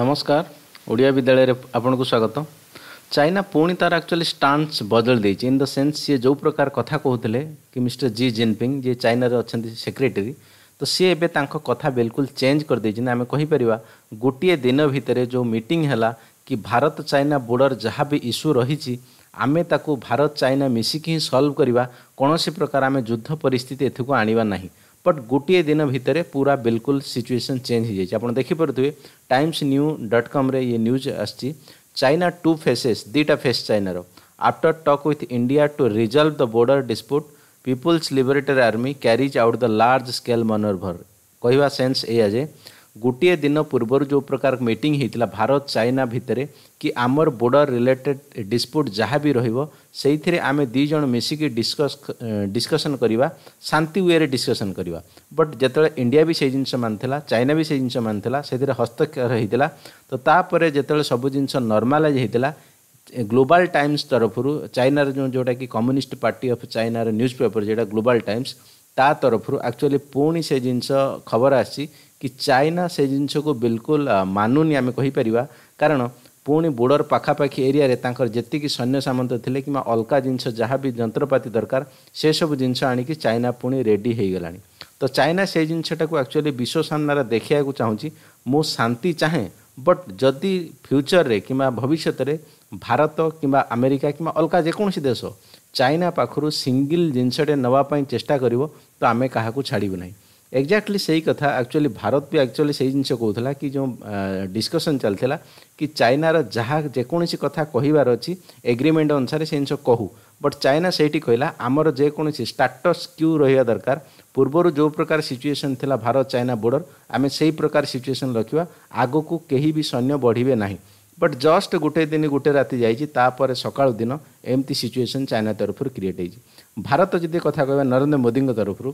ନମସ୍କାର ଓଡ଼ିଆ ବିଦ୍ୟାଳୟରେ ଆପଣଙ୍କୁ ସ୍ୱାଗତ ଚାଇନା ପୁଣି ତା'ର ଆକ୍ଚୁଆଲି ଷ୍ଟାନ୍ସ ବଦଳି ଦେଇଛି ଇନ୍ ଦ ସେନ୍ସ ସିଏ ଯେଉଁ ପ୍ରକାର କଥା କହୁଥିଲେ କି ମିଷ୍ଟର ଜି ଜିନପିଙ୍ଗ ଯିଏ ଚାଇନାରେ ଅଛନ୍ତି ସେକ୍ରେଟେରୀ ତ ସିଏ ଏବେ ତାଙ୍କ କଥା ବିଲକୁଲ ଚେଞ୍ଜ କରିଦେଇଛନ୍ତି ଆମେ କହିପାରିବା ଗୋଟିଏ ଦିନ ଭିତରେ ଯେଉଁ ମିଟିଂ ହେଲା କି ଭାରତ ଚାଇନା ବୋର୍ଡ଼ର ଯାହା ବି ଇସ୍ୟୁ ରହିଛି ଆମେ ତାକୁ ଭାରତ ଚାଇନା ମିଶିକି ହିଁ ସଲ୍ଭ କରିବା କୌଣସି ପ୍ରକାର ଆମେ ଯୁଦ୍ଧ ପରିସ୍ଥିତି ଏଥିକୁ ଆଣିବା ନାହିଁ ବଟ୍ ଗୋଟିଏ ଦିନ ଭିତରେ ପୁରା ବିଲକୁଲ ସିଚୁଏସନ୍ ଚେଞ୍ଜ ହୋଇଯାଇଛି ଆପଣ ଦେଖିପାରୁଥିବେ ଟାଇମ୍ସ ନ୍ୟୁ ଡଟ୍ କମ୍ରେ ଇଏ ନ୍ୟୁଜ୍ ଆସିଛି ଚାଇନା ଟୁ ଫେସେସ୍ ଦୁଇଟା ଫେସ୍ ଚାଇନାର after talk with India to resolve the border dispute people's liberated army carries out the large scale maneuver କହିବା ସେନ୍ସ ଏଇଆ ଯେ ଗୋଟିଏ ଦିନ ପୂର୍ବରୁ ଯେଉଁ ପ୍ରକାର ମିଟିଂ ହେଇଥିଲା ଭାରତ ଚାଇନା ଭିତରେ କି ଆମର ବୋର୍ଡ଼ର ରିଲେଟେଡ଼ ଡିସ୍ପ୍ୟୁଟ୍ ଯାହା ବି ରହିବ ସେଇଥିରେ ଆମେ ଦୁଇ ଜଣ ମିଶିକି ଡିସ୍କସ୍ ଡିସ୍କସନ୍ କରିବା ଶାନ୍ତି ୱେରେ ଡିସ୍କସନ୍ କରିବା ବଟ୍ ଯେତେବେଳେ ଇଣ୍ଡିଆ ବି ସେଇ ଜିନିଷ ମାନିଥିଲା ଚାଇନା ବି ସେଇ ଜିନିଷ ମାନିଥିଲା ସେଥିରେ ହସ୍ତକ୍ଷେପ ହେଇଥିଲା ତ ତାପରେ ଯେତେବେଳେ ସବୁ ଜିନିଷ ନର୍ମାଲାଇଜ୍ ହେଇଥିଲା ଗ୍ଲୋବାଲ୍ ଟାଇମ୍ସ ତରଫରୁ ଚାଇନାର ଯେଉଁ ଯେଉଁଟାକି କମ୍ୟୁନିଷ୍ଟ ପାର୍ଟି ଅଫ୍ ଚାଇନାର ନ୍ୟୁଜ୍ ପେପର୍ ଯେଉଁଟା ଗ୍ଲୋବାଲ୍ ଟାଇମ୍ସ ତା ତରଫରୁ ଆକ୍ଚୁଆଲି ପୁଣି ସେ ଜିନିଷ ଖବର ଆସିଛି କି ଚାଇନା ସେ ଜିନିଷକୁ ବିଲକୁଲ ମାନୁନି ଆମେ କହିପାରିବା କାରଣ ପୁଣି ବୋର୍ଡ଼ର ପାଖାପାଖି ଏରିଆରେ ତାଙ୍କର ଯେତିକି ସୈନ୍ୟ ସାମନ୍ତ ଥିଲେ କିମ୍ବା ଅଲଗା ଜିନିଷ ଯାହା ବି ଯନ୍ତ୍ରପାତି ଦରକାର ସେସବୁ ଜିନିଷ ଆଣିକି ଚାଇନା ପୁଣି ରେଡ଼ି ହେଇଗଲାଣି ତ ଚାଇନା ସେଇ ଜିନିଷଟାକୁ ଆକ୍ଚୁଆଲି ବିଶ୍ୱ ସାମ୍ନାରେ ଦେଖାଇବାକୁ ଚାହୁଁଛି ମୁଁ ଶାନ୍ତି ଚାହେଁ ବଟ୍ ଯଦି ଫ୍ୟୁଚରରେ କିମ୍ବା ଭବିଷ୍ୟତରେ ଭାରତ କିମ୍ବା ଆମେରିକା କିମ୍ବା ଅଲଗା ଯେକୌଣସି ଦେଶ ଚାଇନା ପାଖରୁ ସିଙ୍ଗିଲ୍ ଜିନିଷଟେ ନେବା ପାଇଁ ଚେଷ୍ଟା କରିବ ତ ଆମେ କାହାକୁ ଛାଡ଼ିବୁ ନାହିଁ ଏକ୍ଜାକ୍ଟଲି ସେଇ କଥା ଆକ୍ଚୁଆଲି ଭାରତ ବି ଆକ୍ଚୁଆଲି ସେଇ ଜିନିଷ କହୁଥିଲା କି ଯେଉଁ ଡିସ୍କସନ୍ ଚାଲିଥିଲା କି ଚାଇନାର ଯାହା ଯେକୌଣସି କଥା କହିବାର ଅଛି ଏଗ୍ରିମେଣ୍ଟ ଅନୁସାରେ ସେ ଜିନିଷ କହୁ ବଟ୍ ଚାଇନା ସେଇଠି କହିଲା ଆମର ଯେକୌଣସି ଷ୍ଟାଟସ୍ କ୍ୟୁ ରହିବା ଦରକାର ପୂର୍ବରୁ ଯେଉଁ ପ୍ରକାର ସିଚୁଏସନ୍ ଥିଲା ଭାରତ ଚାଇନା ବର୍ଡ଼ର ଆମେ ସେଇ ପ୍ରକାର ସିଚୁଏସନ୍ ରଖିବା ଆଗକୁ କେହି ବି ସୈନ୍ୟ ବଢ଼ିବେ ନାହିଁ ବଟ୍ ଜଷ୍ଟ ଗୋଟେ ଦିନ ଗୋଟେ ରାତି ଯାଇଛି ତାପରେ ସକାଳୁ ଦିନ ଏମିତି ସିଚୁଏସନ୍ ଚାଇନା ତରଫରୁ କ୍ରିଏଟ୍ ହେଇଛି ଭାରତ ଯଦି କଥା କହିବା ନରେନ୍ଦ୍ର ମୋଦିଙ୍କ ତରଫରୁ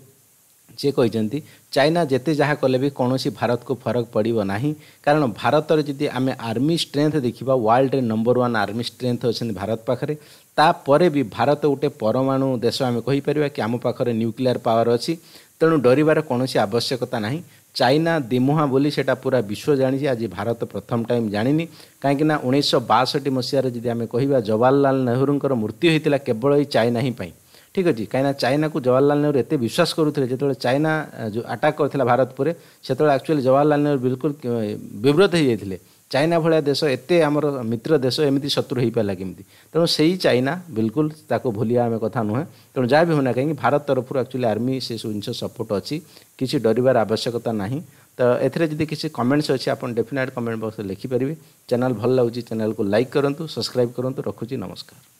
ସେ କହିଛନ୍ତି ଚାଇନା ଯେତେ ଯାହା କଲେ ବି କୌଣସି ଭାରତକୁ ଫରକ ପଡ଼ିବ ନାହିଁ କାରଣ ଭାରତର ଯଦି ଆମେ ଆର୍ମି ଷ୍ଟ୍ରେଙ୍ଥ ଦେଖିବା ୱାର୍ଲଡ଼ରେ ନମ୍ବର ୱାନ୍ ଆର୍ମି ଷ୍ଟ୍ରେଙ୍ଥ ଅଛନ୍ତି ଭାରତ ପାଖରେ ତାପରେ ବି ଭାରତ ଗୋଟେ ପରମାଣୁ ଦେଶ ଆମେ କହିପାରିବା କି ଆମ ପାଖରେ ନ୍ୟୁକ୍ଲିୟର ପାୱାର ଅଛି ତେଣୁ ଡରିବାର କୌଣସି ଆବଶ୍ୟକତା ନାହିଁ ଚାଇନା ଦିମୁହାଁ ବୋଲି ସେଇଟା ପୁରା ବିଶ୍ୱ ଜାଣିଛି ଆଜି ଭାରତ ପ୍ରଥମ ଟାଇମ୍ ଜାଣିନି କାହିଁକିନା ଉଣେଇଶହ ବାଷଠି ମସିହାରେ ଯଦି ଆମେ କହିବା ଜବାହରଲାଲ ନେହେରୁଙ୍କର ମୃତ୍ୟୁ ହୋଇଥିଲା କେବଳ ଏଇ ଚାଇନା ହିଁ ପାଇଁ ठीक अच्छे कहीं चाइना को जवाहरलाल नेहरू एत विश्वास करुते जो चाइना जो आटाक कर भारत पर आक्चुअली जवाहरलाल नेहरू बिल्कुल ब्रत हो जाते चाइना भाया देश एत आम मित्र देश एम शत्रु हो पारा तेणु से ही चाइना बिल्कुल भूलिया आम कथ नुहे तेणु जहाँ भी होना कहीं भारत तरफ एक्चुअली आर्मी से सब जिन सपोर्ट अच्छी किसी डरबार आवश्यकता ना तो जी किसी कमेंट्स अच्छे आप डेफिनेट कमेंट बक्स लिखिपारे चैनल भल लगे चैनल को लाइक करूँ सब्सक्राइब करूँ रखुच्छी नमस्कार